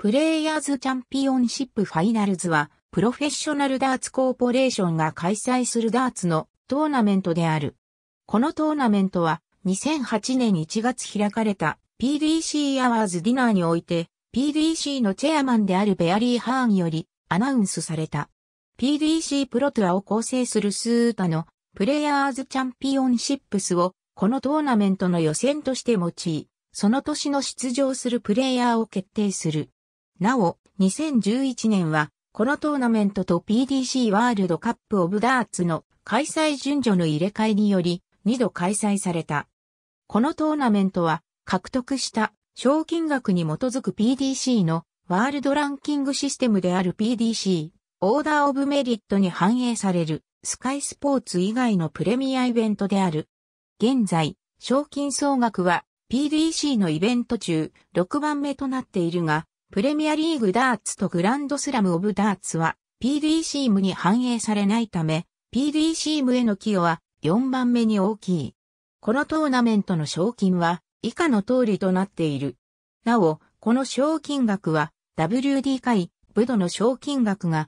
プレイヤーズチャンピオンシップファイナルズは、プロフェッショナルダーツコーポレーションが開催するダーツのトーナメントである。このトーナメントは、2008年1月開かれた PDC アワーズディナーにおいて、PDC のチェアマンであるベアリー・ハーンよりアナウンスされた。PDC プロトゥアを構成するスーーのプレイヤーズチャンピオンシップスをこのトーナメントの予選として用い、その年の出場するプレイヤーを決定する。なお、2011年は、このトーナメントと PDC ワールドカップオブダーツの開催順序の入れ替えにより、2度開催された。このトーナメントは、獲得した賞金額に基づく PDC のワールドランキングシステムである PDC、オーダーオブメリットに反映される、スカイスポーツ以外のプレミアイベントである。現在、賞金総額は PDC のイベント中6番目となっているが、プレミアリーグダーツとグランドスラムオブダーツは PDC m ームに反映されないため PDC m ームへの寄与は4番目に大きい。このトーナメントの賞金は以下の通りとなっている。なお、この賞金額は WD 会ブドの賞金額が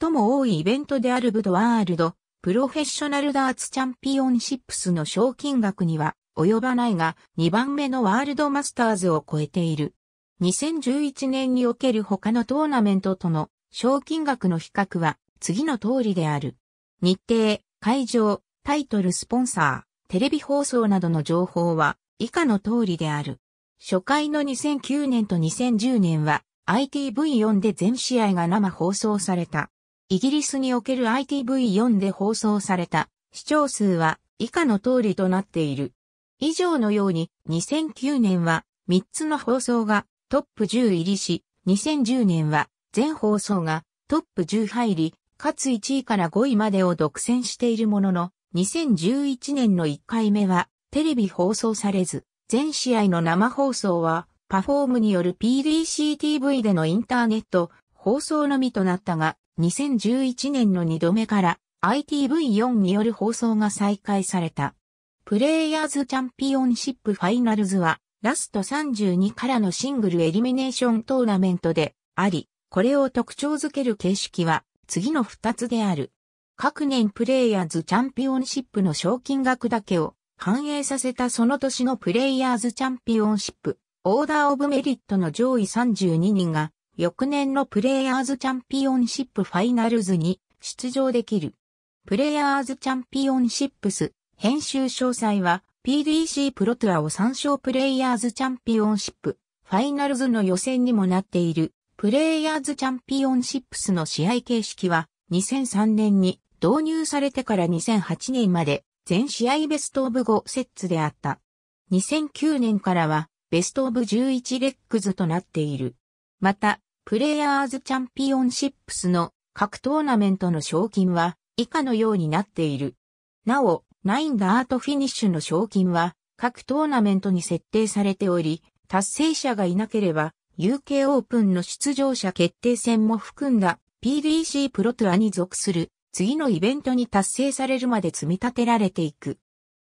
最も多いイベントであるブドワールドプロフェッショナルダーツチャンピオンシップスの賞金額には及ばないが2番目のワールドマスターズを超えている。2011年における他のトーナメントとの賞金額の比較は次の通りである。日程、会場、タイトルスポンサー、テレビ放送などの情報は以下の通りである。初回の2009年と2010年は ITV4 で全試合が生放送された。イギリスにおける ITV4 で放送された視聴数は以下の通りとなっている。以上のように2009年は3つの放送がトップ10入りし、2010年は全放送がトップ10入り、かつ1位から5位までを独占しているものの、2011年の1回目はテレビ放送されず、全試合の生放送はパフォームによる PDCTV でのインターネット放送のみとなったが、2011年の2度目から ITV4 による放送が再開された。プレイヤーズチャンピオンシップファイナルズはラスト32からのシングルエリミネーショントーナメントであり、これを特徴づける形式は次の2つである。各年プレイヤーズチャンピオンシップの賞金額だけを反映させたその年のプレイヤーズチャンピオンシップ、オーダーオブメリットの上位32人が翌年のプレイヤーズチャンピオンシップファイナルズに出場できる。プレイヤーズチャンピオンシップス編集詳細は PDC プロトゥアを参照プレイヤーズチャンピオンシップ、ファイナルズの予選にもなっている、プレイヤーズチャンピオンシップスの試合形式は、2003年に導入されてから2008年まで、全試合ベストオブ5セッツであった。2009年からは、ベストオブ11レックズとなっている。また、プレイヤーズチャンピオンシップスの各トーナメントの賞金は、以下のようになっている。なお、ナインダートフィニッシュの賞金は各トーナメントに設定されており、達成者がいなければ UK オープンの出場者決定戦も含んだ PDC プロトアに属する次のイベントに達成されるまで積み立てられていく。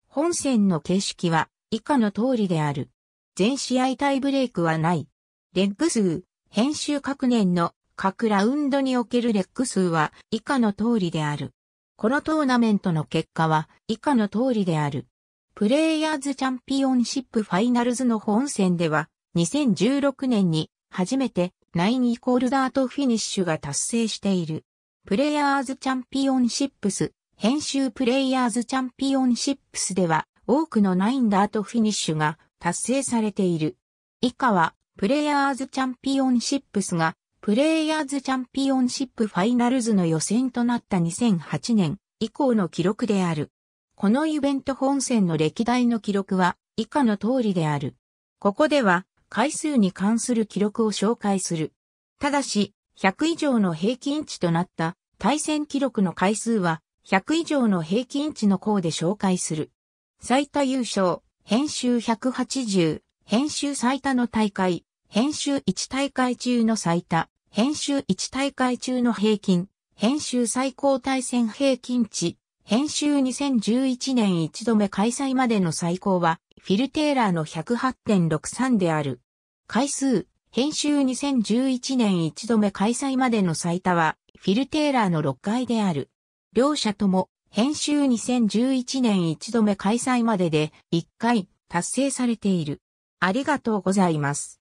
本戦の形式は以下の通りである。全試合タイブレークはない。レッグ数、編集各年の各ラウンドにおけるレッグ数は以下の通りである。このトーナメントの結果は以下の通りである。プレイヤーズチャンピオンシップファイナルズの本戦では、2016年に初めて9イコールダートフィニッシュが達成している。プレイヤーズチャンピオンシップス、編集プレイヤーズチャンピオンシップスでは、多くの9ダートフィニッシュが達成されている。以下は、プレイヤーズチャンピオンシップスがプレイヤーズチャンピオンシップファイナルズの予選となった2008年以降の記録である。このイベント本戦の歴代の記録は以下の通りである。ここでは回数に関する記録を紹介する。ただし、100以上の平均値となった対戦記録の回数は100以上の平均値の項で紹介する。最多優勝、編集180、編集最多の大会、編集1大会中の最多、編集1大会中の平均、編集最高対戦平均値、編集2011年1度目開催までの最高は、フィルテーラーの108.63である。回数、編集2011年1度目開催までの最多は、フィルテーラーの6回である。両者とも、編集2011年1度目開催までで、1回、達成されている。ありがとうございます。